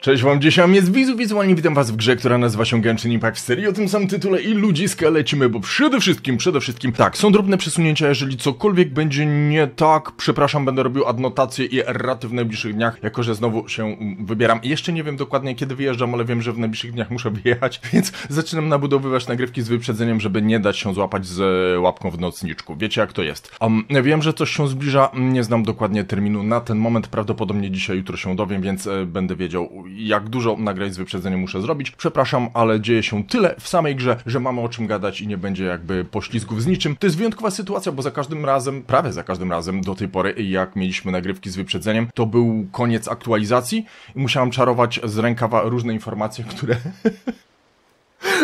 Cześć wam, dzisiaj mam jest Wizu, wizualnie witam was w grze, która nazywa się Genshin Impact w serii o tym samym tytule i ludziska lecimy, bo przede wszystkim, przede wszystkim, tak, są drobne przesunięcia, jeżeli cokolwiek będzie nie tak, przepraszam, będę robił adnotacje i erraty w najbliższych dniach, jako że znowu się wybieram. Jeszcze nie wiem dokładnie kiedy wyjeżdżam, ale wiem, że w najbliższych dniach muszę wyjechać, więc zaczynam nabudowywać nagrywki z wyprzedzeniem, żeby nie dać się złapać z łapką w nocniczku. Wiecie jak to jest. Um, wiem, że coś się zbliża, nie znam dokładnie terminu na ten moment, prawdopodobnie dzisiaj, jutro się dowiem, więc e, będę wiedział jak dużo nagrań z wyprzedzeniem muszę zrobić. Przepraszam, ale dzieje się tyle w samej grze, że mamy o czym gadać i nie będzie jakby poślizgów z niczym. To jest wyjątkowa sytuacja, bo za każdym razem, prawie za każdym razem do tej pory, jak mieliśmy nagrywki z wyprzedzeniem, to był koniec aktualizacji i musiałem czarować z rękawa różne informacje, które...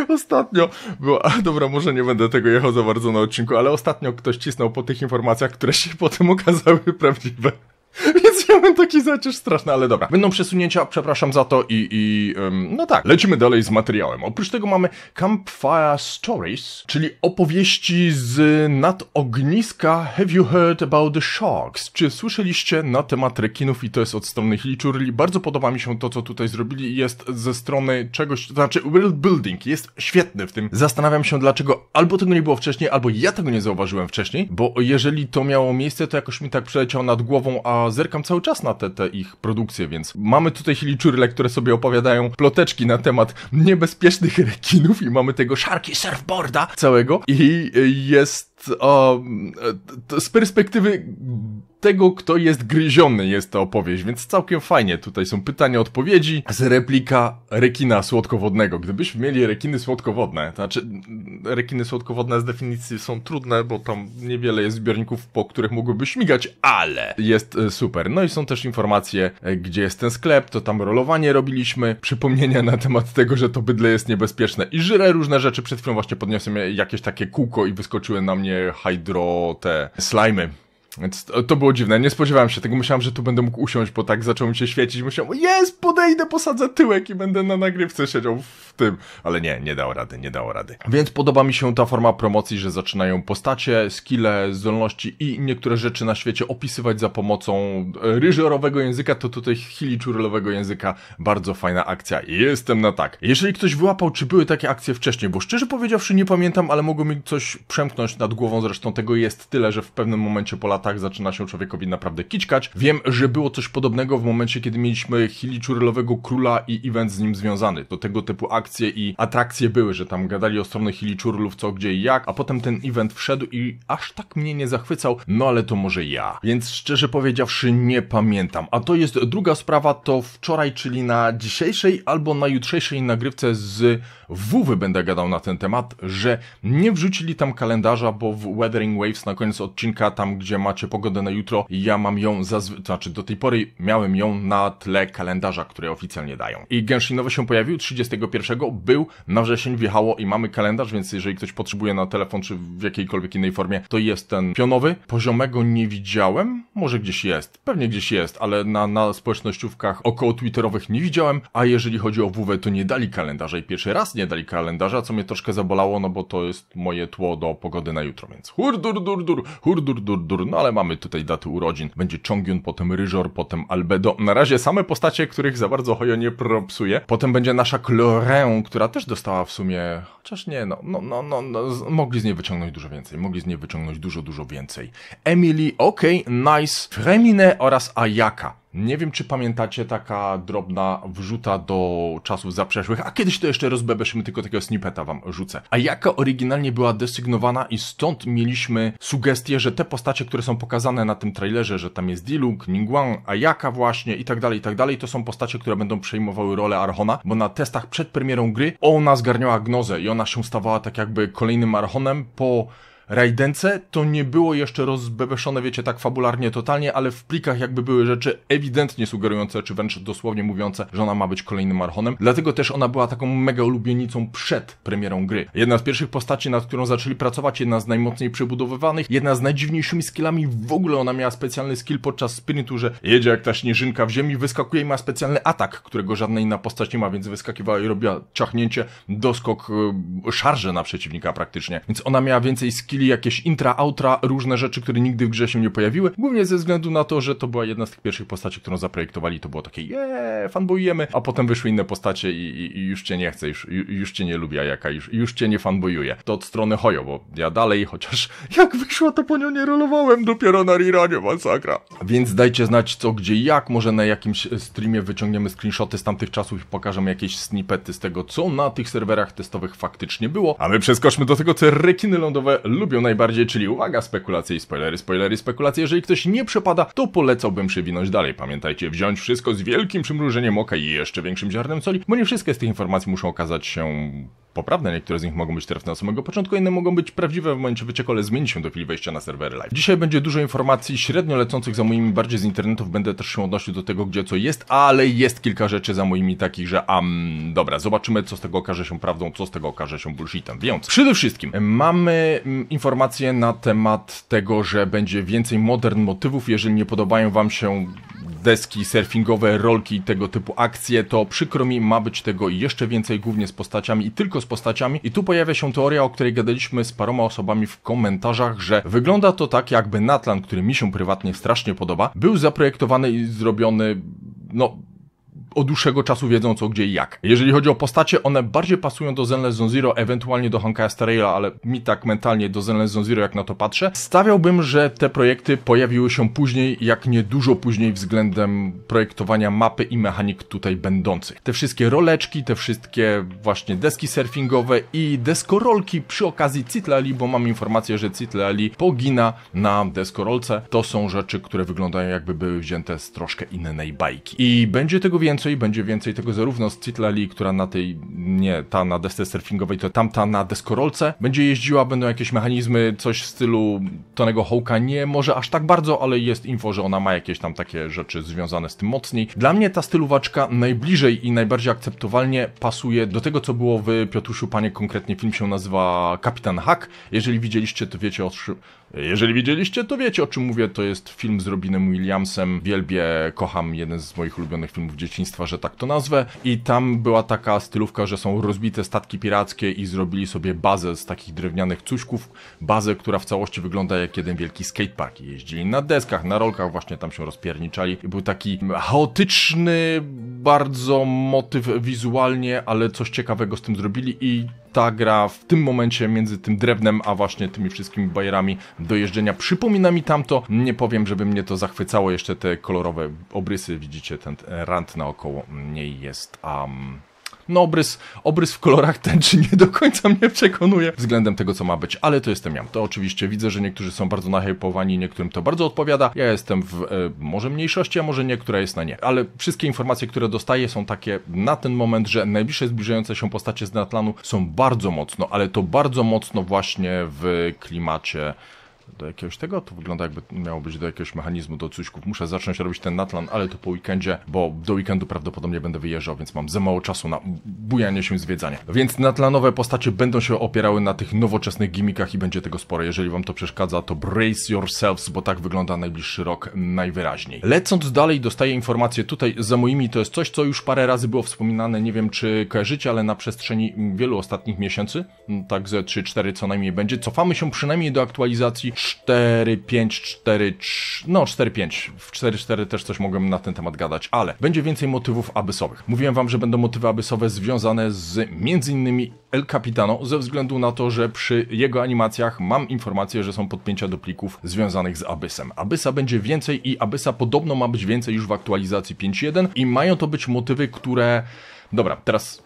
Ostatnio było, a dobra, może nie będę tego jechał za bardzo na odcinku, ale ostatnio ktoś cisnął po tych informacjach, które się potem okazały prawdziwe. Więc miałem taki zacisz straszny, ale dobra. Będą przesunięcia, przepraszam za to i, i no tak, lecimy dalej z materiałem. Oprócz tego mamy Campfire Stories, czyli opowieści z nadogniska Have You Heard About The Sharks? Czy słyszeliście na temat rekinów i to jest od strony Hilichurli? Bardzo podoba mi się to, co tutaj zrobili jest ze strony czegoś, to znaczy world building jest świetny w tym. Zastanawiam się dlaczego albo tego nie było wcześniej, albo ja tego nie zauważyłem wcześniej, bo jeżeli to miało miejsce, to jakoś mi tak przeleciało nad głową, a zerkam cały czas na te, te ich produkcje, więc mamy tutaj liczurle, które sobie opowiadają ploteczki na temat niebezpiecznych rekinów i mamy tego szarki Surfboarda całego i y, jest o, z perspektywy tego, kto jest gryziony, jest ta opowieść, więc całkiem fajnie. Tutaj są pytania, odpowiedzi z replika rekina słodkowodnego. Gdybyśmy mieli rekiny słodkowodne, to znaczy rekiny słodkowodne z definicji są trudne, bo tam niewiele jest zbiorników, po których mogłyby śmigać, ale jest e, super. No i są też informacje, e, gdzie jest ten sklep, to tam rolowanie robiliśmy, przypomnienia na temat tego, że to bydle jest niebezpieczne i żyre różne rzeczy. Przed chwilą właśnie podniosłem jakieś takie kółko i wyskoczyły na mnie hydro te slimy więc to, to, było dziwne, nie spodziewałem się tego, myślałem, że tu będę mógł usiąść, bo tak zaczął mi się świecić, myślałem, jest, podejdę, posadzę tyłek i będę na nagrywce siedział w tym, ale nie, nie dało rady, nie dało rady. Więc podoba mi się ta forma promocji, że zaczynają postacie, skille, zdolności i niektóre rzeczy na świecie opisywać za pomocą e, ryżerowego języka, to tutaj chiliczurlowego języka, bardzo fajna akcja, jestem na tak. Jeżeli ktoś wyłapał, czy były takie akcje wcześniej, bo szczerze powiedziawszy nie pamiętam, ale mogło mi coś przemknąć nad głową, zresztą tego jest tyle, że w pewnym momencie po latach tak zaczyna się człowiekowi naprawdę kićkać. Wiem, że było coś podobnego w momencie, kiedy mieliśmy Czurlowego króla i event z nim związany. Do tego typu akcje i atrakcje były, że tam gadali o stronę Czurlów co, gdzie i jak, a potem ten event wszedł i aż tak mnie nie zachwycał, no ale to może ja. Więc szczerze powiedziawszy nie pamiętam. A to jest druga sprawa, to wczoraj, czyli na dzisiejszej albo na jutrzejszej nagrywce z WW będę gadał na ten temat, że nie wrzucili tam kalendarza, bo w Weathering Waves na koniec odcinka, tam gdzie ma znaczy pogodę na jutro, ja mam ją zazwyczaj, znaczy do tej pory miałem ją na tle kalendarza, które oficjalnie dają. I Genshin nowy się pojawił 31, był, na wrzesień wjechało i mamy kalendarz, więc jeżeli ktoś potrzebuje na telefon czy w jakiejkolwiek innej formie, to jest ten pionowy. Poziomego nie widziałem, może gdzieś jest, pewnie gdzieś jest, ale na, na społecznościówkach około twitterowych nie widziałem, a jeżeli chodzi o WW, to nie dali kalendarza i pierwszy raz nie dali kalendarza, co mnie troszkę zabolało, no bo to jest moje tło do pogody na jutro, więc hurdur, dur, dur, hurdur, dur, dur, no ale mamy tutaj daty urodzin. Będzie Chongyun, potem Ryżor, potem Albedo. Na razie same postacie, których za bardzo Hojo nie propsuje. Potem będzie nasza Clorę, która też dostała w sumie, chociaż nie, no, no, no, no, no mogli z niej wyciągnąć dużo więcej. Mogli z niej wyciągnąć dużo, dużo więcej. Emily, OK, Nice, Fremine oraz Ayaka. Nie wiem, czy pamiętacie taka drobna wrzuta do czasów zaprzeszłych, a kiedyś to jeszcze rozbebeszymy, tylko takiego snippeta wam rzucę. A jaka oryginalnie była desygnowana i stąd mieliśmy sugestie, że te postacie, które są pokazane na tym trailerze, że tam jest Dilung, Ningguang, Ayaka właśnie i tak dalej, i tak dalej, to są postacie, które będą przejmowały rolę Archona, bo na testach przed premierą gry ona zgarniała gnozę i ona się stawała tak jakby kolejnym Archonem po Rajdence to nie było jeszcze rozbebeszone, wiecie, tak fabularnie totalnie, ale w plikach jakby były rzeczy ewidentnie sugerujące, czy wręcz dosłownie mówiące, że ona ma być kolejnym Archonem. Dlatego też ona była taką mega ulubienicą przed premierą gry. Jedna z pierwszych postaci, nad którą zaczęli pracować, jedna z najmocniej przebudowywanych, jedna z najdziwniejszymi skillami w ogóle. Ona miała specjalny skill podczas sprintu, że jedzie jak ta śnieżynka w ziemi, wyskakuje i ma specjalny atak, którego żadna inna postać nie ma, więc wyskakiwała i robiła ciachnięcie, doskok, e, szarże na przeciwnika praktycznie. Więc ona miała więcej skilli jakieś intra, outra, różne rzeczy, które nigdy w grze się nie pojawiły, głównie ze względu na to, że to była jedna z tych pierwszych postaci, którą zaprojektowali, to było takie jeee, fanboyujemy, a potem wyszły inne postacie i, i, i już cię nie chce, już, już cię nie lubię jaka, już, już cię nie fanboyuje. To od strony Hojo, bo ja dalej, chociaż jak wyszła, to po nią nie rolowałem dopiero na Riranie, masakra. Więc dajcie znać co, gdzie, jak, może na jakimś streamie wyciągniemy screenshoty z tamtych czasów i pokażemy jakieś snippety z tego, co na tych serwerach testowych faktycznie było, a my przeskoczmy do tego, co rekiny lądowe lubią lubią najbardziej, czyli uwaga, spekulacje i spoilery, spoilery, spekulacje. Jeżeli ktoś nie przepada, to polecałbym przewinąć dalej. Pamiętajcie, wziąć wszystko z wielkim przymrużeniem oka i jeszcze większym ziarnem soli, bo nie wszystkie z tych informacji muszą okazać się poprawne, niektóre z nich mogą być trafne od samego początku, inne mogą być prawdziwe w momencie wycieku, ale zmieni się do chwili wejścia na serwery live. Dzisiaj będzie dużo informacji średnio lecących za moimi bardziej z internetów, będę też się odnosił do tego, gdzie co jest, ale jest kilka rzeczy za moimi takich, że am, dobra, zobaczymy co z tego okaże się prawdą, co z tego okaże się bullshitem. Więc przede wszystkim e, mamy mm, informacje na temat tego, że będzie więcej modern motywów. Jeżeli nie podobają Wam się deski surfingowe, rolki i tego typu akcje, to przykro mi, ma być tego jeszcze więcej, głównie z postaciami i tylko z postaciami. I tu pojawia się teoria, o której gadaliśmy z paroma osobami w komentarzach, że wygląda to tak, jakby Natlan, który mi się prywatnie strasznie podoba, był zaprojektowany i zrobiony, no od dłuższego czasu wiedzą co, gdzie i jak. Jeżeli chodzi o postacie, one bardziej pasują do Zenless Zone Zero, ewentualnie do Hanka Starraila, ale mi tak mentalnie do Zenless Zone Zero, jak na to patrzę. Stawiałbym, że te projekty pojawiły się później, jak nie dużo później względem projektowania mapy i mechanik tutaj będących. Te wszystkie roleczki, te wszystkie właśnie deski surfingowe i deskorolki przy okazji Citlali, bo mam informację, że Citlali pogina na deskorolce. To są rzeczy, które wyglądają jakby były wzięte z troszkę innej bajki. I będzie tego więcej więcej, będzie więcej tego zarówno z Citlali, która na tej, nie, ta na desce surfingowej, to tamta na deskorolce będzie jeździła, będą jakieś mechanizmy, coś w stylu Tonego Hołka, nie może aż tak bardzo, ale jest info, że ona ma jakieś tam takie rzeczy związane z tym mocniej. Dla mnie ta stylowaczka najbliżej i najbardziej akceptowalnie pasuje do tego, co było w Piotruszu Panie, konkretnie film się nazywa Kapitan Hack. Jeżeli widzieliście, to wiecie o czym... Jeżeli widzieliście, to wiecie o czym mówię, to jest film z Robinem Williamsem, wielbie, kocham, jeden z moich ulubionych filmów dzieciństwa piractwa, że tak to nazwę. I tam była taka stylówka, że są rozbite statki pirackie i zrobili sobie bazę z takich drewnianych cuśków. Bazę, która w całości wygląda jak jeden wielki skatepark. Jeździli na deskach, na rolkach, właśnie tam się rozpierniczali. I był taki chaotyczny bardzo motyw wizualnie, ale coś ciekawego z tym zrobili i ta gra w tym momencie między tym drewnem, a właśnie tymi wszystkimi bajerami do jeżdżenia przypomina mi tamto. Nie powiem, żeby mnie to zachwycało, jeszcze te kolorowe obrysy, widzicie, ten rant naokoło niej jest. Um, no obrys, obrys w kolorach tęczy nie do końca mnie przekonuje względem tego, co ma być, ale to jestem ja. To oczywiście widzę, że niektórzy są bardzo nahypowani, niektórym to bardzo odpowiada. Ja jestem w e, może mniejszości, a może niektóra jest na nie. Ale wszystkie informacje, które dostaję są takie na ten moment, że najbliższe zbliżające się postacie z Natlanu są bardzo mocno, ale to bardzo mocno właśnie w klimacie do jakiegoś tego. To wygląda jakby miało być do jakiegoś mechanizmu, do cuśków. Muszę zacząć robić ten natlan, ale to po weekendzie, bo do weekendu prawdopodobnie będę wyjeżdżał, więc mam za mało czasu na bujanie się i zwiedzanie. Więc natlanowe postacie będą się opierały na tych nowoczesnych gimikach i będzie tego sporo. Jeżeli wam to przeszkadza, to brace yourselves, bo tak wygląda najbliższy rok najwyraźniej. Lecąc dalej, dostaję informację tutaj za moimi, to jest coś, co już parę razy było wspominane, nie wiem czy kojarzycie, ale na przestrzeni wielu ostatnich miesięcy, tak ze 3-4 co najmniej będzie, cofamy się przynajmniej do aktualizacji 4, 5, 4, 3, no 4, 5. W 4, 4 też coś mogłem na ten temat gadać, ale będzie więcej motywów abysowych. Mówiłem wam, że będą motywy abysowe związane z m.in. El Capitano, ze względu na to, że przy jego animacjach mam informację, że są podpięcia do plików związanych z Abysem. Abysa będzie więcej i Abysa podobno ma być więcej już w aktualizacji 5.1 i mają to być motywy, które... Dobra, teraz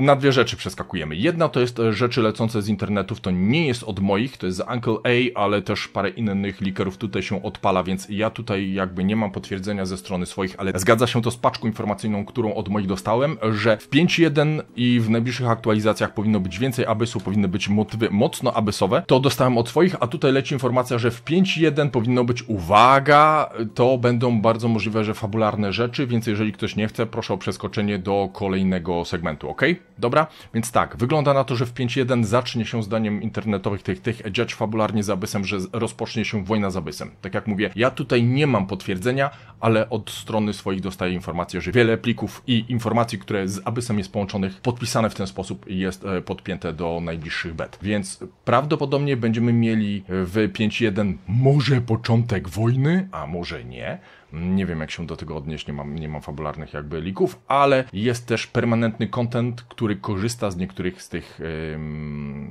na dwie rzeczy przeskakujemy. Jedna to jest rzeczy lecące z internetów, to nie jest od moich, to jest z Uncle A, ale też parę innych likerów tutaj się odpala, więc ja tutaj jakby nie mam potwierdzenia ze strony swoich, ale zgadza się to z paczką informacyjną, którą od moich dostałem, że w 5.1 i w najbliższych aktualizacjach powinno być więcej abysów, powinny być motywy mocno abysowe. To dostałem od swoich, a tutaj leci informacja, że w 5.1 powinno być uwaga, to będą bardzo możliwe, że fabularne rzeczy, więc jeżeli ktoś nie chce, proszę o przeskoczenie do kolejnego segmentu, ok? dobra? Więc tak, wygląda na to, że w 5.1 zacznie się zdaniem internetowych tych, tych dziać fabularnie z Abysem, że rozpocznie się wojna z Abysem. Tak jak mówię, ja tutaj nie mam potwierdzenia, ale od strony swoich dostaję informację, że wiele plików i informacji, które z Abysem jest połączonych, podpisane w ten sposób jest e, podpięte do najbliższych bet. Więc prawdopodobnie będziemy mieli w 5.1 może początek wojny, a może nie, nie wiem, jak się do tego odnieść, nie mam, nie mam fabularnych jakby lików, ale jest też permanentny content, który korzysta z niektórych z tych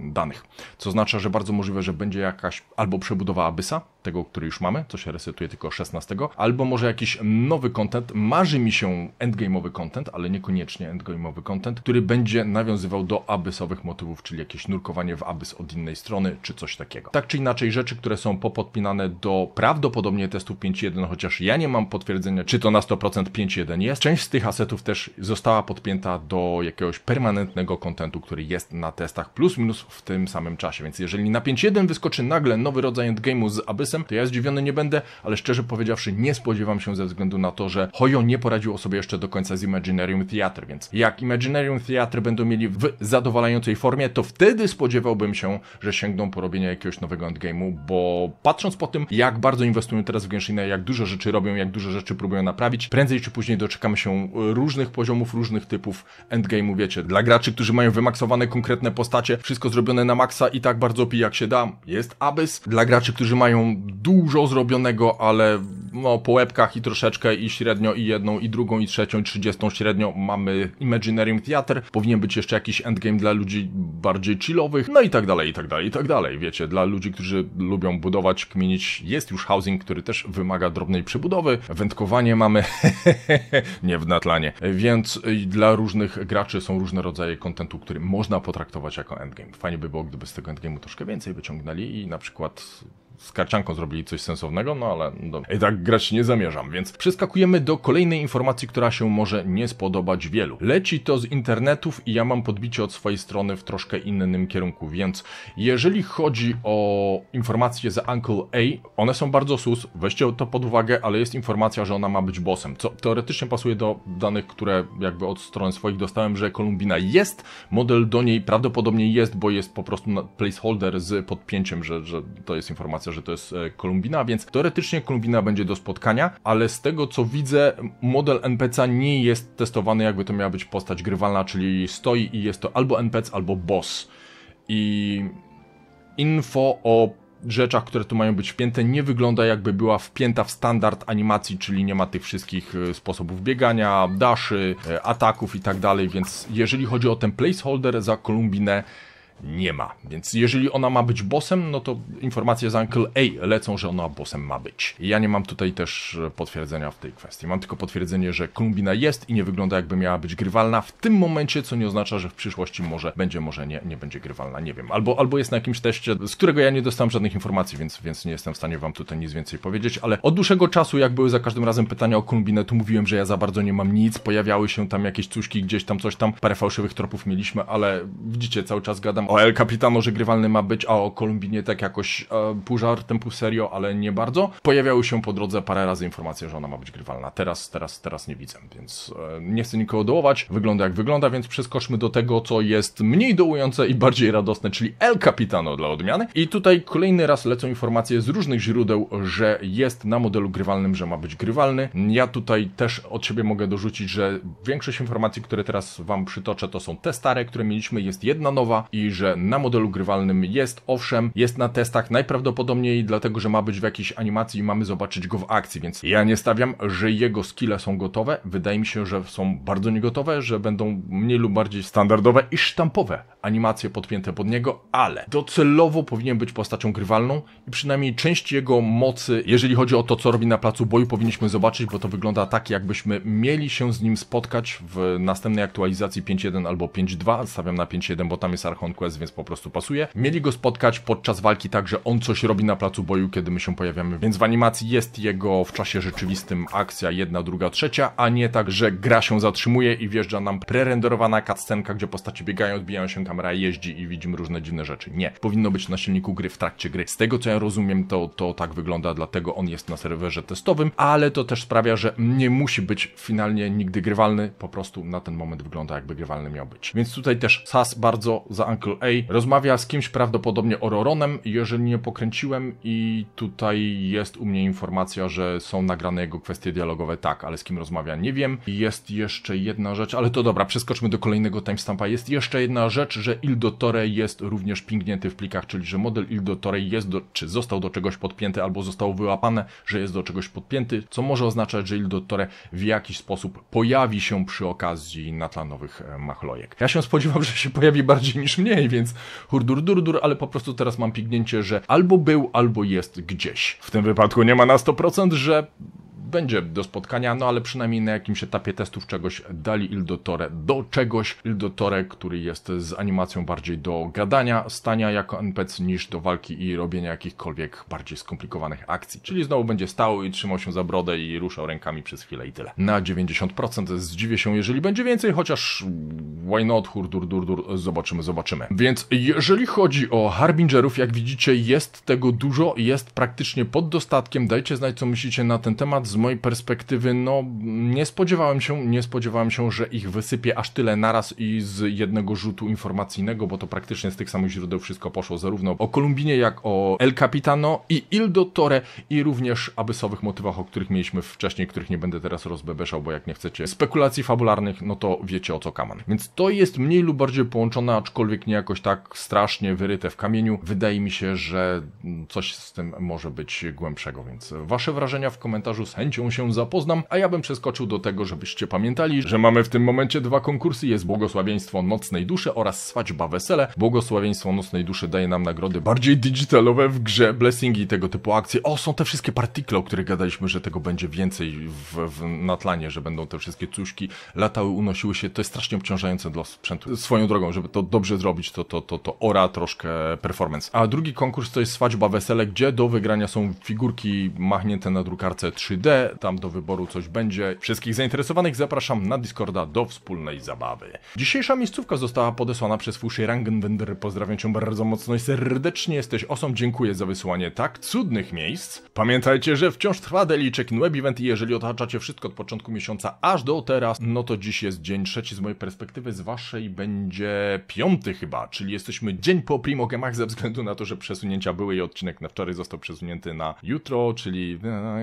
yy, danych. Co oznacza, że bardzo możliwe, że będzie jakaś albo przebudowa abyssa tego, który już mamy, co się resetuje tylko 16, albo może jakiś nowy content, marzy mi się endgame'owy content, ale niekoniecznie endgame'owy content, który będzie nawiązywał do abysowych motywów, czyli jakieś nurkowanie w abys od innej strony, czy coś takiego. Tak czy inaczej, rzeczy, które są popodpinane do prawdopodobnie testów 5.1, chociaż ja nie mam potwierdzenia, czy to na 100% 5.1 jest. Część z tych asetów też została podpięta do jakiegoś permanentnego kontentu, który jest na testach plus minus w tym samym czasie, więc jeżeli na 5.1 wyskoczy nagle nowy rodzaj endgame'u z abysu, to ja zdziwiony nie będę, ale szczerze powiedziawszy nie spodziewam się ze względu na to, że Hoyo nie poradziło sobie jeszcze do końca z Imaginarium Theatre, więc jak Imaginarium Theatre będą mieli w zadowalającej formie, to wtedy spodziewałbym się, że sięgną po robienie jakiegoś nowego endgame'u, bo patrząc po tym, jak bardzo inwestują teraz w Genshin'a, jak dużo rzeczy robią, jak dużo rzeczy próbują naprawić, prędzej czy później doczekamy się różnych poziomów, różnych typów endgame'u, wiecie, dla graczy, którzy mają wymaksowane konkretne postacie, wszystko zrobione na maksa i tak bardzo jak się da, jest Abyss. Dla graczy, którzy mają dużo zrobionego, ale no, po łebkach i troszeczkę, i średnio, i jedną, i drugą, i trzecią, i trzydziestą średnio mamy Imaginarium Theater. Powinien być jeszcze jakiś endgame dla ludzi bardziej chillowych, no i tak dalej, i tak dalej, i tak dalej. Wiecie, dla ludzi, którzy lubią budować, kminić, jest już housing, który też wymaga drobnej przebudowy. Wędkowanie mamy, nie w natlanie. Więc y, dla różnych graczy są różne rodzaje kontentu, który można potraktować jako endgame. Fajnie by było, gdyby z tego endgame'u troszkę więcej wyciągnęli i na przykład z karcianką zrobili coś sensownego, no ale do... i tak grać nie zamierzam, więc przeskakujemy do kolejnej informacji, która się może nie spodobać wielu. Leci to z internetów i ja mam podbicie od swojej strony w troszkę innym kierunku, więc jeżeli chodzi o informacje z Uncle A, one są bardzo sus, weźcie to pod uwagę, ale jest informacja, że ona ma być bossem, co teoretycznie pasuje do danych, które jakby od strony swoich dostałem, że Kolumbina jest, model do niej prawdopodobnie jest, bo jest po prostu placeholder z podpięciem, że, że to jest informacja, że to jest e, Kolumbina, więc teoretycznie Kolumbina będzie do spotkania, ale z tego co widzę, model NPC nie jest testowany, jakby to miała być postać grywalna, czyli stoi i jest to albo NPC, albo boss. I info o rzeczach, które tu mają być wpięte, nie wygląda jakby była wpięta w standard animacji, czyli nie ma tych wszystkich e, sposobów biegania, daszy, e, ataków i tak dalej, więc jeżeli chodzi o ten placeholder za Kolumbinę, nie ma. Więc jeżeli ona ma być bossem, no to informacje z Uncle A lecą, że ona bossem ma być. I ja nie mam tutaj też e, potwierdzenia w tej kwestii. Mam tylko potwierdzenie, że Kolumbina jest i nie wygląda jakby miała być grywalna w tym momencie, co nie oznacza, że w przyszłości może będzie, może nie, nie będzie grywalna, nie wiem. Albo, albo jest na jakimś teście, z którego ja nie dostałem żadnych informacji, więc, więc nie jestem w stanie wam tutaj nic więcej powiedzieć, ale od dłuższego czasu, jak były za każdym razem pytania o Kolumbinę, to mówiłem, że ja za bardzo nie mam nic, pojawiały się tam jakieś cuszki, gdzieś tam coś tam, parę fałszywych tropów mieliśmy, ale widzicie, cały czas gadam tam o El Capitano, że grywalny ma być, a o Kolumbinie tak jakoś e, pół żartem, pół serio, ale nie bardzo. Pojawiały się po drodze parę razy informacje, że ona ma być grywalna. Teraz, teraz, teraz nie widzę, więc e, nie chcę nikogo dołować. Wygląda jak wygląda, więc przeskoczmy do tego, co jest mniej dołujące i bardziej radosne, czyli El Capitano dla odmiany. I tutaj kolejny raz lecą informacje z różnych źródeł, że jest na modelu grywalnym, że ma być grywalny. Ja tutaj też od siebie mogę dorzucić, że większość informacji, które teraz wam przytoczę, to są te stare, które mieliśmy, jest jedna nowa i że na modelu grywalnym jest, owszem, jest na testach najprawdopodobniej dlatego, że ma być w jakiejś animacji i mamy zobaczyć go w akcji, więc ja nie stawiam, że jego skille są gotowe. Wydaje mi się, że są bardzo niegotowe, że będą mniej lub bardziej standardowe i sztampowe animacje podpięte pod niego, ale docelowo powinien być postacią grywalną i przynajmniej część jego mocy, jeżeli chodzi o to, co robi na placu boju, powinniśmy zobaczyć, bo to wygląda tak, jakbyśmy mieli się z nim spotkać w następnej aktualizacji 5.1 albo 5.2. Stawiam na 5.1, bo tam jest Archon Quest, więc po prostu pasuje. Mieli go spotkać podczas walki tak, że on coś robi na placu boju, kiedy my się pojawiamy, więc w animacji jest jego w czasie rzeczywistym akcja jedna, druga, trzecia, a nie tak, że gra się zatrzymuje i wjeżdża nam prerenderowana cutscenka, gdzie postaci biegają, odbijają się, kamera jeździ i widzimy różne dziwne rzeczy. Nie. Powinno być na silniku gry w trakcie gry. Z tego co ja rozumiem, to, to tak wygląda, dlatego on jest na serwerze testowym, ale to też sprawia, że nie musi być finalnie nigdy grywalny, po prostu na ten moment wygląda jakby grywalny miał być. Więc tutaj też SAS bardzo zaangażowany Rozmawia z kimś prawdopodobnie Ororonem, jeżeli nie pokręciłem i tutaj jest u mnie informacja, że są nagrane jego kwestie dialogowe, tak, ale z kim rozmawia nie wiem. Jest jeszcze jedna rzecz, ale to dobra, przeskoczmy do kolejnego timestampa. Jest jeszcze jedna rzecz, że Il Torre jest również pingnięty w plikach, czyli że model Il Torre jest do, czy został do czegoś podpięty albo został wyłapany, że jest do czegoś podpięty, co może oznaczać, że Il Torre w jakiś sposób pojawi się przy okazji natlanowych e, machlojek. Ja się spodziewam, że się pojawi bardziej niż mniej, dalej, więc hurdur durdur, ale po prostu teraz mam pignięcie, że albo był, albo jest gdzieś. W tym wypadku nie ma na 100%, że będzie do spotkania, no ale przynajmniej na jakimś etapie testów czegoś dali Ildotore do czegoś. Ildotore, który jest z animacją bardziej do gadania, stania jako NPC niż do walki i robienia jakichkolwiek bardziej skomplikowanych akcji. Czyli znowu będzie stał i trzymał się za brodę i ruszał rękami przez chwilę i tyle. Na 90% zdziwię się, jeżeli będzie więcej, chociaż why not, Dur dur, dur, zobaczymy, zobaczymy. Więc jeżeli chodzi o Harbingerów, jak widzicie, jest tego dużo, jest praktycznie pod dostatkiem. Dajcie znać, co myślicie na ten temat. Z mojej perspektywy, no nie spodziewałem się, nie spodziewałem się, że ich wysypie aż tyle naraz i z jednego rzutu informacyjnego, bo to praktycznie z tych samych źródeł wszystko poszło, zarówno o Kolumbinie, jak o El Capitano i Il Dottore i również abysowych motywach, o których mieliśmy wcześniej, których nie będę teraz rozbebeszał, bo jak nie chcecie spekulacji fabularnych, no to wiecie o co kaman. Więc to jest mniej lub bardziej połączone, aczkolwiek nie jakoś tak strasznie wyryte w kamieniu. Wydaje mi się, że coś z tym może być głębszego, więc wasze wrażenia w komentarzu z chęcią chęcią się zapoznam, a ja bym przeskoczył do tego, żebyście pamiętali, że mamy w tym momencie dwa konkursy. Jest błogosławieństwo nocnej duszy oraz swaćba wesele. Błogosławieństwo nocnej duszy daje nam nagrody bardziej digitalowe w grze, blessingi i tego typu akcje. O, są te wszystkie partikle, o których gadaliśmy, że tego będzie więcej w, w, że będą te wszystkie cuszki, latały, unosiły się. To jest strasznie obciążające dla sprzętu. Swoją drogą, żeby to dobrze zrobić, to, to, to, to ora troszkę performance. A drugi konkurs to jest swaćba wesele, gdzie do wygrania są figurki machnięte na drukarce 3D, tam do wyboru coś będzie. Wszystkich zainteresowanych zapraszam na Discorda do wspólnej zabawy. Dzisiejsza miejscówka została podesłana przez Fushi Rangenwender. Pozdrawiam cię bardzo mocno i serdecznie. Jesteś osą, dziękuję za wysłanie tak cudnych miejsc. Pamiętajcie, że wciąż trwa Daily Check-in Web Event i jeżeli otaczacie wszystko od początku miesiąca aż do teraz, no to dziś jest dzień trzeci z mojej perspektywy, z waszej będzie piąty chyba, czyli jesteśmy dzień po Primogemach ze względu na to, że przesunięcia były i odcinek na wczoraj został przesunięty na jutro, czyli... No,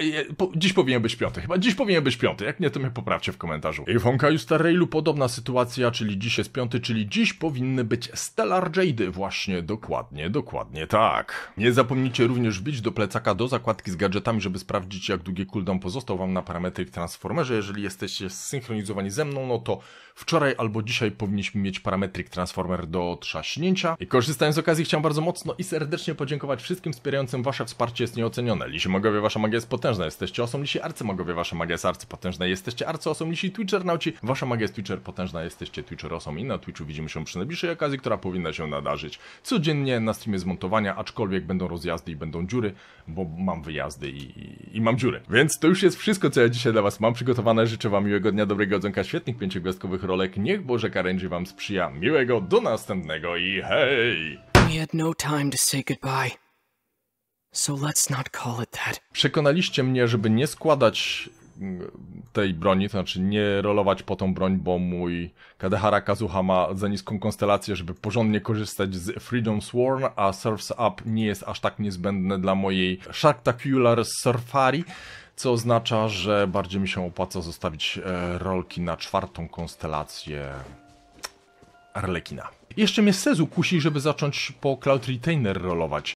E, po, dziś powinien być piąty, chyba dziś powinien być piąty, jak nie to mnie poprawcie w komentarzu. I w Honkaju Star Railu podobna sytuacja, czyli dziś jest piąty, czyli dziś powinny być Stellar Jade'y, właśnie dokładnie, dokładnie tak. Nie zapomnijcie również wbić do plecaka do zakładki z gadżetami, żeby sprawdzić jak długi cooldown pozostał wam na parametryk Transformerze, jeżeli jesteście zsynchronizowani ze mną, no to wczoraj albo dzisiaj powinniśmy mieć parametryk Transformer do trzaśnięcia. I korzystając z okazji chciałem bardzo mocno i serdecznie podziękować wszystkim wspierającym wasze wsparcie jest nieocenione. Lisi Magowie, wasza magia jest potężna Potężna Jesteście osą arcymagowie, wasza magia jest arcypotężna. Jesteście arcyosą lisi twitchernauci, wasza magia jest twitcher potężna. Jesteście twitcherosą i na Twitchu widzimy się przy najbliższej okazji, która powinna się nadarzyć. Codziennie na streamie zmontowania, aczkolwiek będą rozjazdy i będą dziury, bo mam wyjazdy i, i, mam dziury. Więc to już jest wszystko, co ja dzisiaj dla was mam przygotowane. Życzę wam miłego dnia, dobrego odzonka, świetnych pięciogwiazdkowych rolek. Niech Boże Karenji wam sprzyja. Miłego, do następnego i hej! We had no time to say goodbye. So let's not call it that. Przekonaliście mnie, żeby nie składać mm, tej broni, to znaczy nie rolować po tą broń, bo mój Kadehara Kazuha ma za niską konstelację, żeby porządnie korzystać z Freedom Sworn, a Surf's Up nie jest aż tak niezbędne dla mojej Sharktacular Surfari, co oznacza, że bardziej mi się opłaca zostawić e, rolki na czwartą konstelację Arlekina. Jeszcze mnie Sezu kusi, żeby zacząć po Cloud Retainer rolować.